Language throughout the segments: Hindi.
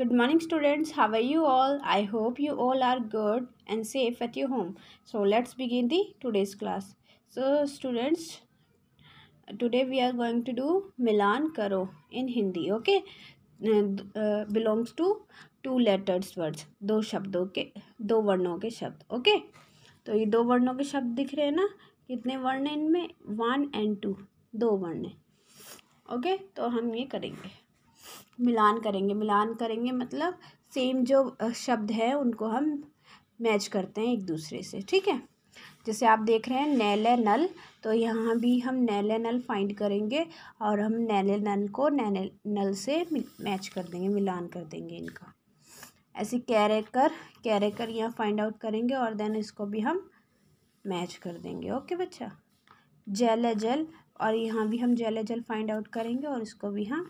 good morning students how are you all i hope you all are good and safe at your home so let's begin the today's class so students today we are going to do milan karo in hindi okay uh, belongs to two letters words दो शब्दों के दो वर्णों के शब्द ओके okay? तो ये दो वर्णों के शब्द दिख रहे हैं ना कितने वर्ण हैं इनमें वन एंड टू दो वर्ण हैं ओके okay? तो हम ये करेंगे मिलान करेंगे मिलान करेंगे मतलब सेम जो शब्द है उनको हम मैच करते हैं एक दूसरे से ठीक है जैसे आप देख रहे हैं नैले नल तो यहाँ भी हम नैले नल फाइंड करेंगे और हम नैले नल को नैले नल से मैच कर देंगे मिलान कर देंगे इनका ऐसे कैरेकर कैरेकर यहाँ फाइंड आउट करेंगे और देन इसको भी हम मैच कर देंगे ओके बच्चा जेल जल और यहाँ भी हम जेल जल फाइंड आउट करेंगे और इसको भी हम हाँ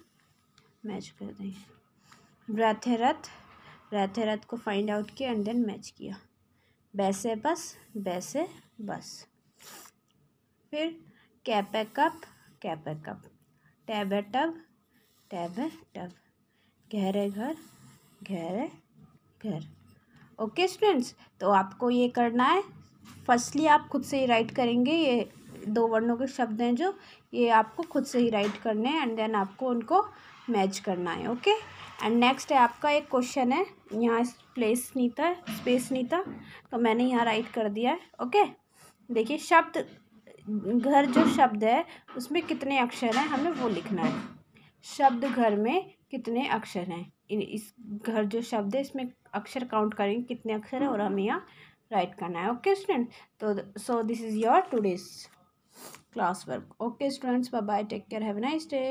मैच कर दें रथेरथ रथेरथ को फाइंड आउट किया एंड देन मैच किया बैसे बस बैसे बस फिर cap a cup cap a cup tab है टब टैब है टब गहरे घर गहरे घर ओके स्टूडेंट्स तो आपको ये करना है फर्स्टली आप खुद से ही राइट करेंगे ये दो वर्णों के शब्द हैं जो ये आपको खुद से ही राइट करने हैं एंड देन आपको उनको मैच करना है ओके एंड नेक्स्ट है आपका एक क्वेश्चन है यहाँ प्लेस नहीं था स्पेस नहीं था तो मैंने यहाँ राइट कर दिया है ओके देखिए शब्द घर जो शब्द है उसमें कितने अक्षर हैं हमें वो लिखना है शब्द घर में कितने अक्षर हैं इस घर जो शब्द है इसमें अक्षर काउंट करेंगे कितने अक्षर हैं और हमें यहाँ राइट करना है ओके स्टूडेंट तो so this is your today's Classwork. okay students bye bye take care have a nice day